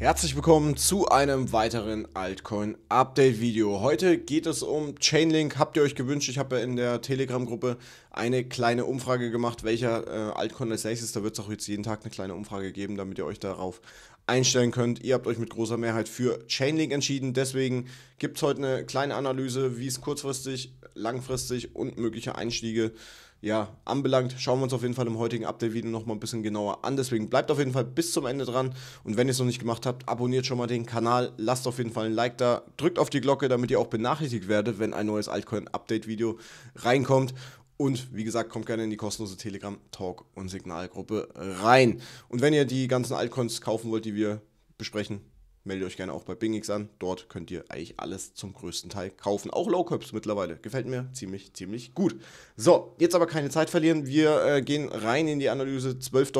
Herzlich willkommen zu einem weiteren Altcoin Update Video. Heute geht es um Chainlink. Habt ihr euch gewünscht? Ich habe in der Telegram-Gruppe eine kleine Umfrage gemacht, welcher äh, Altcoin als nächstes. Da wird es auch jetzt jeden Tag eine kleine Umfrage geben, damit ihr euch darauf einstellen könnt. Ihr habt euch mit großer Mehrheit für Chainlink entschieden. Deswegen gibt es heute eine kleine Analyse, wie es kurzfristig, langfristig und mögliche Einstiege äh, ja, anbelangt, schauen wir uns auf jeden Fall im heutigen Update-Video nochmal ein bisschen genauer an. Deswegen bleibt auf jeden Fall bis zum Ende dran. Und wenn ihr es noch nicht gemacht habt, abonniert schon mal den Kanal, lasst auf jeden Fall ein Like da, drückt auf die Glocke, damit ihr auch benachrichtigt werdet, wenn ein neues Altcoin-Update-Video reinkommt. Und wie gesagt, kommt gerne in die kostenlose Telegram, Talk und Signalgruppe rein. Und wenn ihr die ganzen Altcoins kaufen wollt, die wir besprechen, meldet euch gerne auch bei BingX an. Dort könnt ihr eigentlich alles zum größten Teil kaufen. Auch Low Cups mittlerweile. Gefällt mir ziemlich, ziemlich gut. So, jetzt aber keine Zeit verlieren. Wir äh, gehen rein in die Analyse. 12,66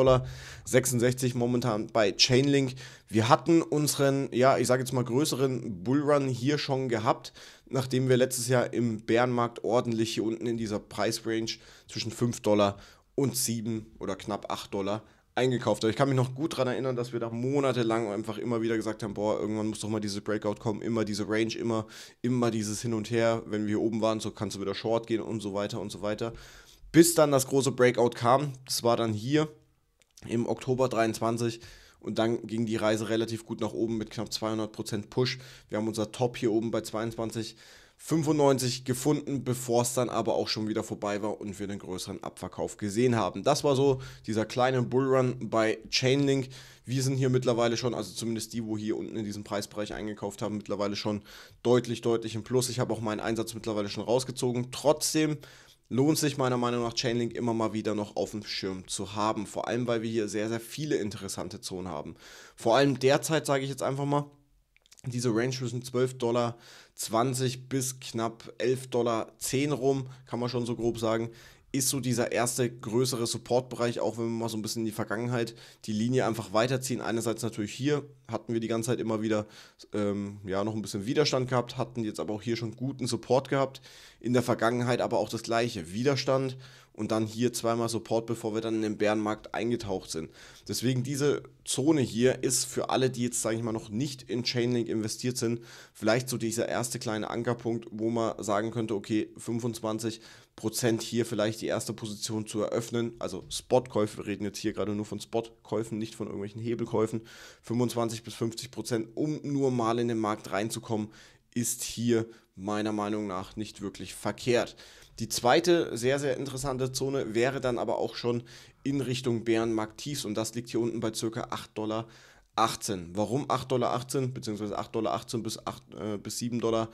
Dollar momentan bei Chainlink. Wir hatten unseren, ja, ich sage jetzt mal größeren Bullrun hier schon gehabt, nachdem wir letztes Jahr im Bärenmarkt ordentlich hier unten in dieser Price Range zwischen 5 Dollar und 7 oder knapp 8 Dollar eingekauft. Aber ich kann mich noch gut daran erinnern, dass wir da monatelang einfach immer wieder gesagt haben, boah, irgendwann muss doch mal dieses Breakout kommen, immer diese Range, immer, immer dieses Hin und Her. Wenn wir hier oben waren, so kannst du wieder Short gehen und so weiter und so weiter. Bis dann das große Breakout kam. Das war dann hier im Oktober 23. Und dann ging die Reise relativ gut nach oben mit knapp 200% Push. Wir haben unser Top hier oben bei 22 95 gefunden, bevor es dann aber auch schon wieder vorbei war und wir den größeren Abverkauf gesehen haben. Das war so dieser kleine Bullrun bei Chainlink. Wir sind hier mittlerweile schon, also zumindest die, wo hier unten in diesem Preisbereich eingekauft haben, mittlerweile schon deutlich, deutlich im Plus. Ich habe auch meinen Einsatz mittlerweile schon rausgezogen. Trotzdem lohnt sich meiner Meinung nach Chainlink immer mal wieder noch auf dem Schirm zu haben. Vor allem, weil wir hier sehr, sehr viele interessante Zonen haben. Vor allem derzeit, sage ich jetzt einfach mal, diese Range zwischen 12,20 Dollar bis knapp 11,10 Dollar rum, kann man schon so grob sagen, ist so dieser erste größere Supportbereich, auch wenn wir mal so ein bisschen in die Vergangenheit die Linie einfach weiterziehen. Einerseits natürlich hier hatten wir die ganze Zeit immer wieder ähm, ja noch ein bisschen Widerstand gehabt, hatten jetzt aber auch hier schon guten Support gehabt. In der Vergangenheit aber auch das gleiche Widerstand und dann hier zweimal Support, bevor wir dann in den Bärenmarkt eingetaucht sind. Deswegen diese Zone hier ist für alle, die jetzt, sage ich mal, noch nicht in Chainlink investiert sind, vielleicht so dieser erste kleine Ankerpunkt, wo man sagen könnte, okay, 25 Prozent hier vielleicht die erste Position zu eröffnen. Also Spotkäufe, wir reden jetzt hier gerade nur von Spotkäufen, nicht von irgendwelchen Hebelkäufen. 25 bis 50 Prozent, um nur mal in den Markt reinzukommen, ist hier meiner Meinung nach nicht wirklich verkehrt. Die zweite sehr, sehr interessante Zone wäre dann aber auch schon in Richtung Bärenmarkt-Tiefs und das liegt hier unten bei ca. 8,18 Dollar. Warum 8,18 Dollar bzw. 8,18 Dollar bis, äh, bis 7,75 Dollar?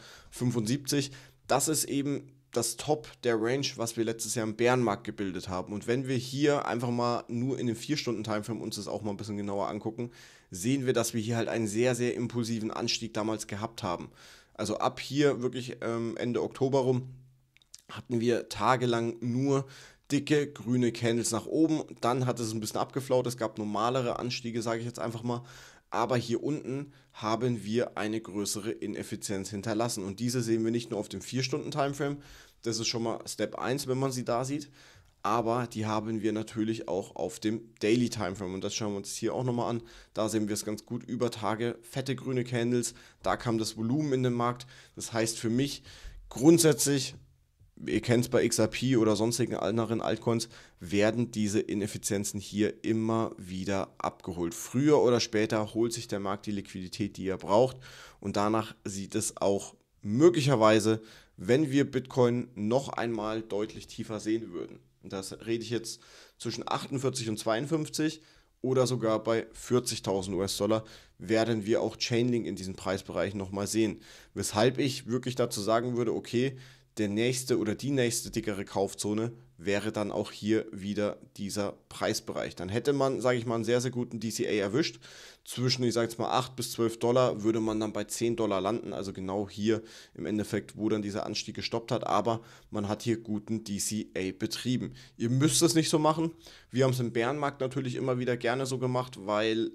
Das ist eben das Top der Range, was wir letztes Jahr im Bärenmarkt gebildet haben. Und wenn wir hier einfach mal nur in den 4-Stunden-Timeframe uns das auch mal ein bisschen genauer angucken, sehen wir, dass wir hier halt einen sehr, sehr impulsiven Anstieg damals gehabt haben. Also ab hier wirklich ähm, Ende Oktober rum hatten wir tagelang nur dicke grüne Candles nach oben. Dann hat es ein bisschen abgeflaut. Es gab normalere Anstiege, sage ich jetzt einfach mal. Aber hier unten haben wir eine größere Ineffizienz hinterlassen. Und diese sehen wir nicht nur auf dem 4-Stunden-Timeframe. Das ist schon mal Step 1, wenn man sie da sieht aber die haben wir natürlich auch auf dem Daily Timeframe und das schauen wir uns hier auch nochmal an. Da sehen wir es ganz gut über Tage, fette grüne Candles, da kam das Volumen in den Markt. Das heißt für mich grundsätzlich, ihr kennt es bei XRP oder sonstigen anderen Altcoins, werden diese Ineffizienzen hier immer wieder abgeholt. Früher oder später holt sich der Markt die Liquidität, die er braucht und danach sieht es auch möglicherweise, wenn wir Bitcoin noch einmal deutlich tiefer sehen würden und das rede ich jetzt zwischen 48 und 52 oder sogar bei 40.000 US-Dollar, werden wir auch Chainlink in diesen Preisbereichen nochmal sehen. Weshalb ich wirklich dazu sagen würde, okay, der nächste oder die nächste dickere Kaufzone wäre dann auch hier wieder dieser Preisbereich. Dann hätte man, sage ich mal, einen sehr, sehr guten DCA erwischt. Zwischen, ich sage jetzt mal, 8 bis 12 Dollar würde man dann bei 10 Dollar landen. Also genau hier im Endeffekt, wo dann dieser Anstieg gestoppt hat. Aber man hat hier guten DCA betrieben. Ihr müsst es nicht so machen. Wir haben es im Bärenmarkt natürlich immer wieder gerne so gemacht, weil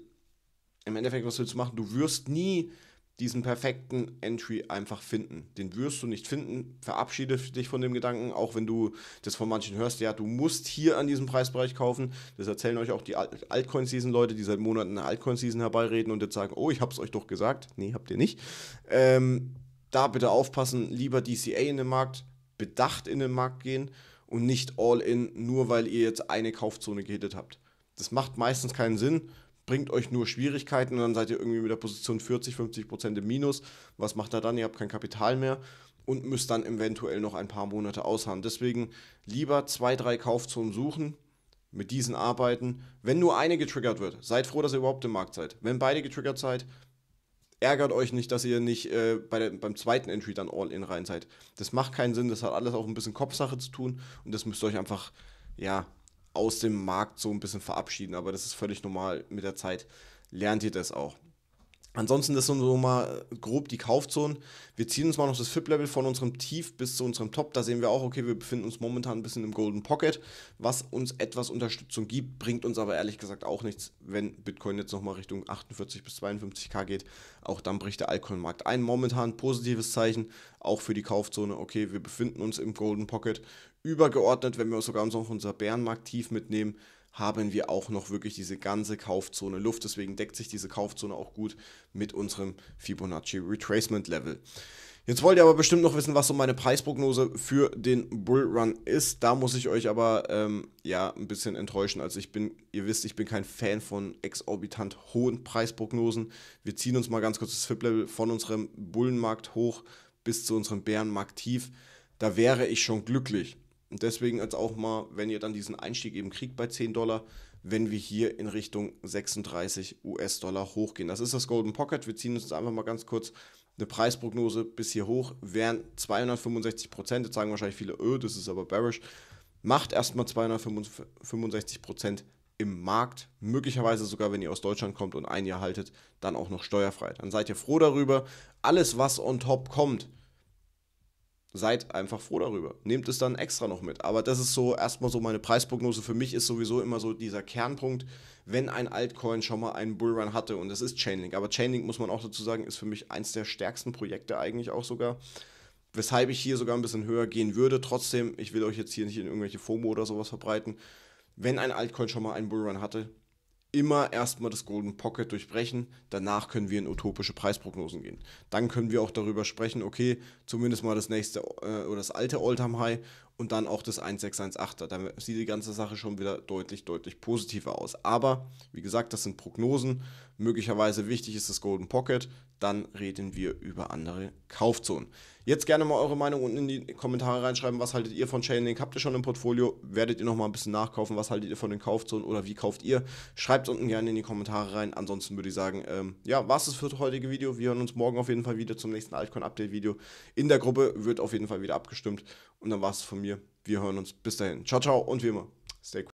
im Endeffekt, was willst du machen? Du wirst nie diesen perfekten Entry einfach finden. Den wirst du nicht finden. Verabschiede dich von dem Gedanken, auch wenn du das von manchen hörst, ja, du musst hier an diesem Preisbereich kaufen. Das erzählen euch auch die Altcoin-Season-Leute, die seit Monaten eine Altcoin-Season herbeireden und jetzt sagen, oh, ich hab's euch doch gesagt. Nee, habt ihr nicht. Ähm, da bitte aufpassen, lieber DCA in den Markt, bedacht in den Markt gehen und nicht all in, nur weil ihr jetzt eine Kaufzone gehittet habt. Das macht meistens keinen Sinn bringt euch nur Schwierigkeiten und dann seid ihr irgendwie mit der Position 40, 50 Prozent im Minus. Was macht er dann? Ihr habt kein Kapital mehr und müsst dann eventuell noch ein paar Monate ausharren. Deswegen lieber zwei, drei Kaufzonen suchen, mit diesen arbeiten. Wenn nur eine getriggert wird, seid froh, dass ihr überhaupt im Markt seid. Wenn beide getriggert seid, ärgert euch nicht, dass ihr nicht äh, bei der, beim zweiten Entry dann All-In rein seid. Das macht keinen Sinn, das hat alles auch ein bisschen Kopfsache zu tun und das müsst ihr euch einfach, ja, aus dem Markt so ein bisschen verabschieden, aber das ist völlig normal. Mit der Zeit lernt ihr das auch. Ansonsten ist sind so mal grob die Kaufzone. Wir ziehen uns mal noch das FIP-Level von unserem Tief bis zu unserem Top. Da sehen wir auch, okay, wir befinden uns momentan ein bisschen im Golden Pocket, was uns etwas Unterstützung gibt, bringt uns aber ehrlich gesagt auch nichts, wenn Bitcoin jetzt nochmal Richtung 48 bis 52k geht. Auch dann bricht der Altcoin-Markt ein. Momentan positives Zeichen, auch für die Kaufzone. Okay, wir befinden uns im Golden Pocket. Übergeordnet, wenn wir sogar noch unser Bärenmarkt tief mitnehmen, haben wir auch noch wirklich diese ganze Kaufzone Luft. Deswegen deckt sich diese Kaufzone auch gut mit unserem Fibonacci Retracement Level. Jetzt wollt ihr aber bestimmt noch wissen, was so meine Preisprognose für den Bullrun ist. Da muss ich euch aber ähm, ja ein bisschen enttäuschen. Also ich bin, ihr wisst, ich bin kein Fan von exorbitant hohen Preisprognosen. Wir ziehen uns mal ganz kurz das FIP-Level von unserem Bullenmarkt hoch bis zu unserem Bärenmarkt tief. Da wäre ich schon glücklich. Und deswegen jetzt auch mal, wenn ihr dann diesen Einstieg eben kriegt bei 10 Dollar, wenn wir hier in Richtung 36 US-Dollar hochgehen. Das ist das Golden Pocket. Wir ziehen uns jetzt einfach mal ganz kurz eine Preisprognose bis hier hoch. Wären 265 Prozent. Jetzt sagen wahrscheinlich viele, öh, das ist aber bearish. Macht erstmal 265 Prozent im Markt, möglicherweise sogar, wenn ihr aus Deutschland kommt und ein Jahr haltet, dann auch noch steuerfrei. Dann seid ihr froh darüber. Alles, was on top kommt, seid einfach froh darüber. Nehmt es dann extra noch mit. Aber das ist so erstmal so meine Preisprognose. Für mich ist sowieso immer so dieser Kernpunkt, wenn ein Altcoin schon mal einen Bullrun hatte und das ist Chainlink. Aber Chainlink muss man auch dazu sagen, ist für mich eins der stärksten Projekte eigentlich auch sogar. Weshalb ich hier sogar ein bisschen höher gehen würde. Trotzdem, ich will euch jetzt hier nicht in irgendwelche FOMO oder sowas verbreiten. Wenn ein Altcoin schon mal einen Bullrun hatte, immer erstmal das Golden Pocket durchbrechen. Danach können wir in utopische Preisprognosen gehen. Dann können wir auch darüber sprechen, okay, zumindest mal das nächste äh, oder das alte All-Time High und dann auch das 1618er. Dann sieht die ganze Sache schon wieder deutlich, deutlich positiver aus. Aber wie gesagt, das sind Prognosen. Möglicherweise wichtig ist das Golden Pocket. Dann reden wir über andere Kaufzonen. Jetzt gerne mal eure Meinung unten in die Kommentare reinschreiben. Was haltet ihr von Chainlink? Habt ihr schon im Portfolio? Werdet ihr noch mal ein bisschen nachkaufen? Was haltet ihr von den Kaufzonen oder wie kauft ihr? Schreibt unten gerne in die Kommentare rein. Ansonsten würde ich sagen, ähm, ja, was ist für das heutige Video? Wir hören uns morgen auf jeden Fall wieder zum nächsten Altcoin-Update-Video. In der Gruppe wird auf jeden Fall wieder abgestimmt. Und dann war es von mir. Wir hören uns. Bis dahin. Ciao, ciao und wie immer, stay cool.